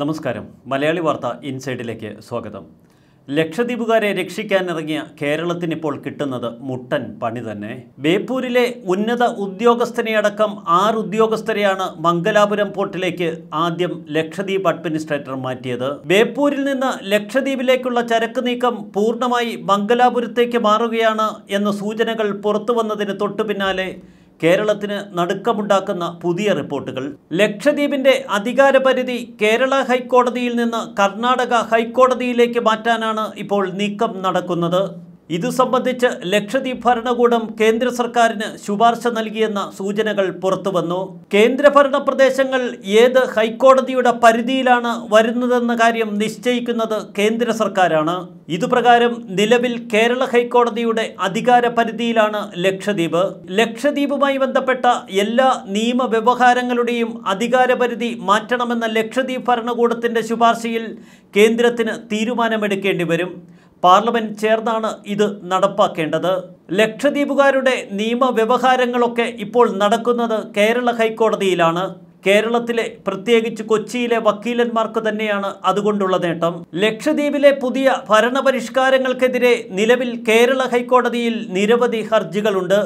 നമസ്കാരം മലയാളി വാർത്ത ഇൻസൈഡിലേക്ക് സ്വാഗതം ലക്ഷദ്വീപുകാരെ രക്ഷിക്കാനിറങ്ങിയ ഇപ്പോൾ കിട്ടുന്നത് മുട്ടൻ പണി തന്നെ ബേപ്പൂരിലെ ഉന്നത ഉദ്യോഗസ്ഥനെയടക്കം ആറ് ഉദ്യോഗസ്ഥരെയാണ് മംഗലാപുരം പോർട്ടിലേക്ക് ആദ്യം ലക്ഷദ്വീപ് അഡ്മിനിസ്ട്രേറ്റർ മാറ്റിയത് ബേപ്പൂരിൽ നിന്ന് ലക്ഷദ്വീപിലേക്കുള്ള ചരക്ക് നീക്കം പൂർണ്ണമായി മംഗലാപുരത്തേക്ക് മാറുകയാണ് എന്ന സൂചനകൾ പുറത്തു വന്നതിന് തൊട്ടു പിന്നാലെ കേരളത്തിന് നടുക്കമുണ്ടാക്കുന്ന പുതിയ റിപ്പോർട്ടുകൾ ലക്ഷദ്വീപിന്റെ അധികാരപരിധി കേരള ഹൈക്കോടതിയിൽ നിന്ന് കർണാടക ഹൈക്കോടതിയിലേക്ക് മാറ്റാനാണ് ഇപ്പോൾ നീക്കം നടക്കുന്നത് ഇതു സംബന്ധിച്ച് ലക്ഷദ്വീപ് ഭരണകൂടം കേന്ദ്ര സർക്കാരിന് ശുപാർശ നൽകിയെന്ന സൂചനകൾ പുറത്തുവന്നു കേന്ദ്രഭരണ പ്രദേശങ്ങൾ ഏത് ഹൈക്കോടതിയുടെ പരിധിയിലാണ് വരുന്നതെന്ന കാര്യം നിശ്ചയിക്കുന്നത് കേന്ദ്ര സർക്കാരാണ് ഇതുപ്രകാരം നിലവിൽ കേരള ഹൈക്കോടതിയുടെ അധികാര പരിധിയിലാണ് ലക്ഷദ്വീപ് ലക്ഷദ്വീപുമായി ബന്ധപ്പെട്ട എല്ലാ നിയമവ്യവഹാരങ്ങളുടെയും അധികാരപരിധി മാറ്റണമെന്ന ലക്ഷദ്വീപ് ഭരണകൂടത്തിൻ്റെ ശുപാർശയിൽ കേന്ദ്രത്തിന് തീരുമാനമെടുക്കേണ്ടി വരും പാർലമെന്റ് ചേർന്നാണ് ഇത് നടപ്പാക്കേണ്ടത് ലക്ഷദ്വീപുകാരുടെ നിയമവ്യവഹാരങ്ങളൊക്കെ ഇപ്പോൾ നടക്കുന്നത് കേരള ഹൈക്കോടതിയിലാണ് കേരളത്തിലെ പ്രത്യേകിച്ച് കൊച്ചിയിലെ വക്കീലന്മാർക്ക് തന്നെയാണ് അതുകൊണ്ടുള്ള നേട്ടം ലക്ഷദ്വീപിലെ പുതിയ ഭരണപരിഷ്കാരങ്ങൾക്കെതിരെ നിലവിൽ കേരള ഹൈക്കോടതിയിൽ നിരവധി ഹർജികളുണ്ട്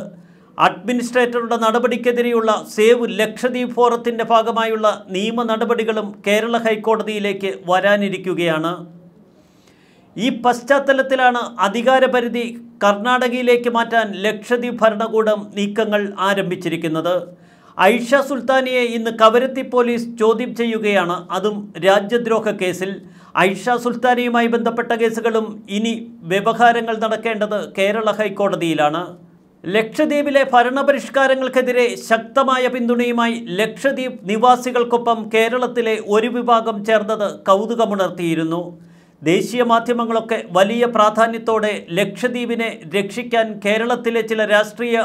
അഡ്മിനിസ്ട്രേറ്ററുടെ നടപടിക്കെതിരെയുള്ള സേവ് ലക്ഷദ്വീപ് ഫോറത്തിൻ്റെ ഭാഗമായുള്ള നിയമ നടപടികളും കേരള ഹൈക്കോടതിയിലേക്ക് വരാനിരിക്കുകയാണ് ഈ പശ്ചാത്തലത്തിലാണ് അധികാരപരിധി കർണാടകയിലേക്ക് മാറ്റാൻ ലക്ഷദ്വീപ് ഭരണകൂടം നീക്കങ്ങൾ ആരംഭിച്ചിരിക്കുന്നത് ഐഷ സുൽത്താനിയെ ഇന്ന് കവരത്തി പോലീസ് ചോദ്യം ചെയ്യുകയാണ് അതും രാജ്യദ്രോഹ കേസിൽ ഐഷ സുൽത്താനിയുമായി ബന്ധപ്പെട്ട കേസുകളും ഇനി വ്യവഹാരങ്ങൾ നടക്കേണ്ടത് കേരള ഹൈക്കോടതിയിലാണ് ലക്ഷദ്വീപിലെ ഭരണപരിഷ്കാരങ്ങൾക്കെതിരെ ശക്തമായ പിന്തുണയുമായി ലക്ഷദ്വീപ് നിവാസികൾക്കൊപ്പം കേരളത്തിലെ ഒരു വിഭാഗം ചേർന്നത് കൗതുകമുണർത്തിയിരുന്നു ദേശീയ മാധ്യമങ്ങളൊക്കെ വലിയ പ്രാധാന്യത്തോടെ ലക്ഷദ്വീപിനെ രക്ഷിക്കാൻ കേരളത്തിലെ ചില രാഷ്ട്രീയ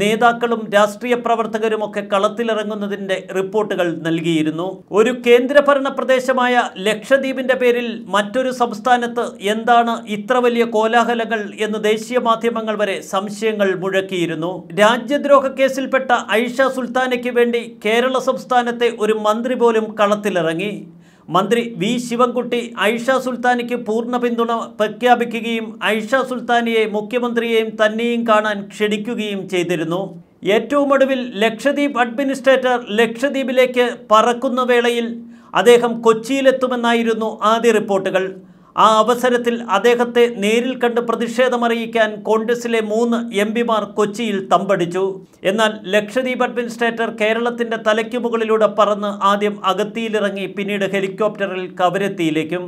നേതാക്കളും രാഷ്ട്രീയ പ്രവർത്തകരുമൊക്കെ കളത്തിലിറങ്ങുന്നതിൻ്റെ റിപ്പോർട്ടുകൾ നൽകിയിരുന്നു ഒരു കേന്ദ്രഭരണ പ്രദേശമായ ലക്ഷദ്വീപിൻ്റെ പേരിൽ മറ്റൊരു സംസ്ഥാനത്ത് എന്താണ് ഇത്ര വലിയ കോലാഹലങ്ങൾ എന്ന് ദേശീയ മാധ്യമങ്ങൾ വരെ സംശയങ്ങൾ മുഴക്കിയിരുന്നു രാജ്യദ്രോഹ കേസിൽപ്പെട്ട ഐഷ സുൽത്താനയ്ക്ക് വേണ്ടി കേരള സംസ്ഥാനത്തെ ഒരു മന്ത്രി പോലും കളത്തിലിറങ്ങി മന്ത്രി വി ശിവൻകുട്ടി ഐഷ സുൽത്താനിക്ക് പൂർണ്ണ പിന്തുണ പ്രഖ്യാപിക്കുകയും ഐഷ സുൽത്താനിയെ മുഖ്യമന്ത്രിയെയും തന്നെയും കാണാൻ ക്ഷണിക്കുകയും ചെയ്തിരുന്നു ഏറ്റവും ഒടുവിൽ ലക്ഷദ്വീപ് അഡ്മിനിസ്ട്രേറ്റർ ലക്ഷദ്വീപിലേക്ക് പറക്കുന്ന വേളയിൽ അദ്ദേഹം കൊച്ചിയിലെത്തുമെന്നായിരുന്നു ആദ്യ റിപ്പോർട്ടുകൾ ആ അവസരത്തിൽ അദ്ദേഹത്തെ നേരിൽ കണ്ട് പ്രതിഷേധമറിയിക്കാൻ കോൺഗ്രസിലെ മൂന്ന് എം പിമാർ കൊച്ചിയിൽ തമ്പടിച്ചു എന്നാൽ ലക്ഷദ്വീപ് അഡ്മിനിസ്ട്രേറ്റർ കേരളത്തിൻ്റെ തലയ്ക്കുമുകളിലൂടെ പറന്ന് ആദ്യം അകത്തിയിലിറങ്ങി പിന്നീട് ഹെലികോപ്റ്ററിൽ കവരത്തിയിലേക്കും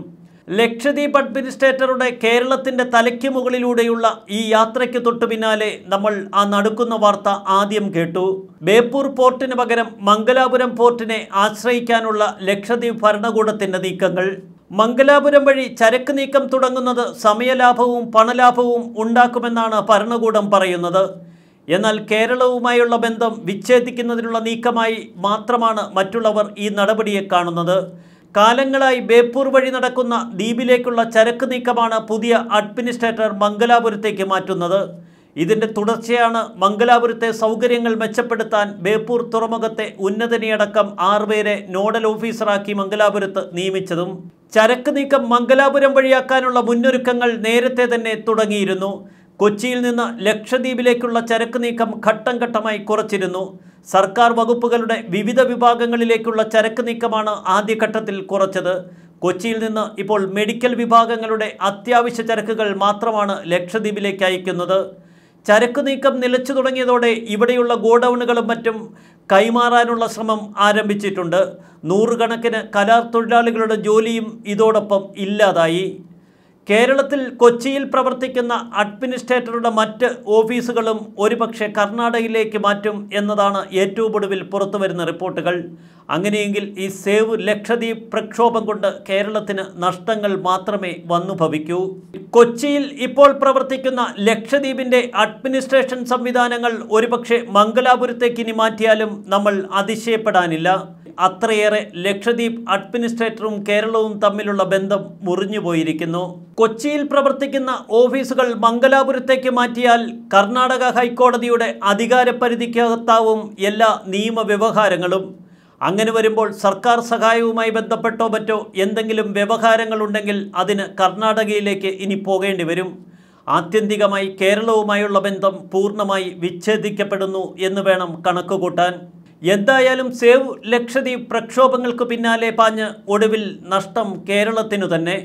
ലക്ഷദ്വീപ് അഡ്മിനിസ്ട്രേറ്ററുടെ കേരളത്തിൻ്റെ തലയ്ക്ക് മുകളിലൂടെയുള്ള ഈ യാത്രയ്ക്ക് തൊട്ടു പിന്നാലെ നമ്മൾ ആ നടക്കുന്ന വാർത്ത ആദ്യം കേട്ടു ബേപ്പൂർ പോർട്ടിന് പകരം മംഗലാപുരം പോർട്ടിനെ ആശ്രയിക്കാനുള്ള ലക്ഷദ്വീപ് ഭരണകൂടത്തിൻ്റെ നീക്കങ്ങൾ മംഗലാപുരം വഴി ചരക്ക് നീക്കം തുടങ്ങുന്നത് സമയലാഭവും പണലാഭവും ഉണ്ടാക്കുമെന്നാണ് ഭരണകൂടം പറയുന്നത് എന്നാൽ കേരളവുമായുള്ള ബന്ധം വിച്ഛേദിക്കുന്നതിനുള്ള നീക്കമായി മാത്രമാണ് മറ്റുള്ളവർ ഈ നടപടിയെ കാണുന്നത് കാലങ്ങളായി ബേപ്പൂർ വഴി നടക്കുന്ന ദ്വീപിലേക്കുള്ള ചരക്ക് നീക്കമാണ് പുതിയ അഡ്മിനിസ്ട്രേറ്റർ മംഗലാപുരത്തേക്ക് മാറ്റുന്നത് ഇതിന്റെ തുടർച്ചയാണ് മംഗലാപുരത്തെ സൗകര്യങ്ങൾ മെച്ചപ്പെടുത്താൻ ബേപ്പൂർ തുറമുഖത്തെ ഉന്നതനെയടക്കം ആറുപേരെ നോഡൽ ഓഫീസറാക്കി മംഗലാപുരത്ത് നിയമിച്ചതും ചരക്ക് നീക്കം മംഗലാപുരം വഴിയാക്കാനുള്ള മുന്നൊരുക്കങ്ങൾ നേരത്തെ തന്നെ തുടങ്ങിയിരുന്നു കൊച്ചിയിൽ നിന്ന് ലക്ഷദ്വീപിലേക്കുള്ള ചരക്ക് നീക്കം ഘട്ടം ഘട്ടമായി കുറച്ചിരുന്നു സർക്കാർ വകുപ്പുകളുടെ വിവിധ വിഭാഗങ്ങളിലേക്കുള്ള ചരക്ക് നീക്കമാണ് ആദ്യഘട്ടത്തിൽ കുറച്ചത് കൊച്ചിയിൽ നിന്ന് ഇപ്പോൾ മെഡിക്കൽ വിഭാഗങ്ങളുടെ അത്യാവശ്യ ചരക്കുകൾ മാത്രമാണ് ലക്ഷദ്വീപിലേക്ക് അയക്കുന്നത് ചരക്ക് നീക്കം നിലച്ചു തുടങ്ങിയതോടെ ഇവിടെയുള്ള ഗോഡൌണുകളും മറ്റും കൈമാറാനുള്ള ശ്രമം ആരംഭിച്ചിട്ടുണ്ട് നൂറുകണക്കിന് കലാർ തൊഴിലാളികളുടെ ജോലിയും ഇതോടൊപ്പം ഇല്ലാതായി കേരളത്തിൽ കൊച്ചിയിൽ പ്രവർത്തിക്കുന്ന അഡ്മിനിസ്ട്രേറ്ററുടെ മറ്റ് ഓഫീസുകളും ഒരുപക്ഷെ കർണാടകയിലേക്ക് മാറ്റും എന്നതാണ് ഏറ്റവും ഒടുവിൽ പുറത്തുവരുന്ന റിപ്പോർട്ടുകൾ അങ്ങനെയെങ്കിൽ ഈ സേവ് ലക്ഷദ്വീപ് പ്രക്ഷോഭം കൊണ്ട് കേരളത്തിന് നഷ്ടങ്ങൾ മാത്രമേ വന്നു ഭവിക്കൂ കൊച്ചിയിൽ ഇപ്പോൾ പ്രവർത്തിക്കുന്ന ലക്ഷദ്വീപിന്റെ അഡ്മിനിസ്ട്രേഷൻ സംവിധാനങ്ങൾ ഒരുപക്ഷെ മംഗലാപുരത്തേക്ക് ഇനി മാറ്റിയാലും നമ്മൾ അതിശയപ്പെടാനില്ല അത്രയേറെ ലക്ഷദ്വീപ് അഡ്മിനിസ്ട്രേറ്ററും കേരളവും തമ്മിലുള്ള ബന്ധം മുറിഞ്ഞുപോയിരിക്കുന്നു കൊച്ചിയിൽ പ്രവർത്തിക്കുന്ന ഓഫീസുകൾ മംഗലാപുരത്തേക്ക് മാറ്റിയാൽ കർണാടക ഹൈക്കോടതിയുടെ അധികാര പരിധിക്കകത്താവും എല്ലാ നിയമവ്യവഹാരങ്ങളും അങ്ങനെ വരുമ്പോൾ സർക്കാർ സഹായവുമായി ബന്ധപ്പെട്ടോ മറ്റോ എന്തെങ്കിലും വ്യവഹാരങ്ങളുണ്ടെങ്കിൽ അതിന് കർണാടകയിലേക്ക് ഇനി പോകേണ്ടി വരും ആത്യന്തികമായി കേരളവുമായുള്ള ബന്ധം പൂർണ്ണമായി വിച്ഛേദിക്കപ്പെടുന്നു എന്ന് വേണം കണക്ക് കൂട്ടാൻ എന്തായാലും സേവ് ലക്ഷദ്വീപ് പ്രക്ഷോഭങ്ങൾക്ക് പിന്നാലെ പാഞ്ഞ് ഒടുവിൽ നഷ്ടം കേരളത്തിനു തന്നെ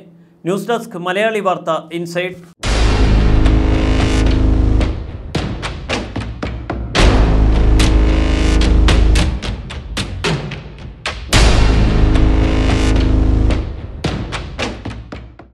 ന്യൂസ് ഡെസ്ക് മലയാളി വാർത്ത ഇൻസൈഡ്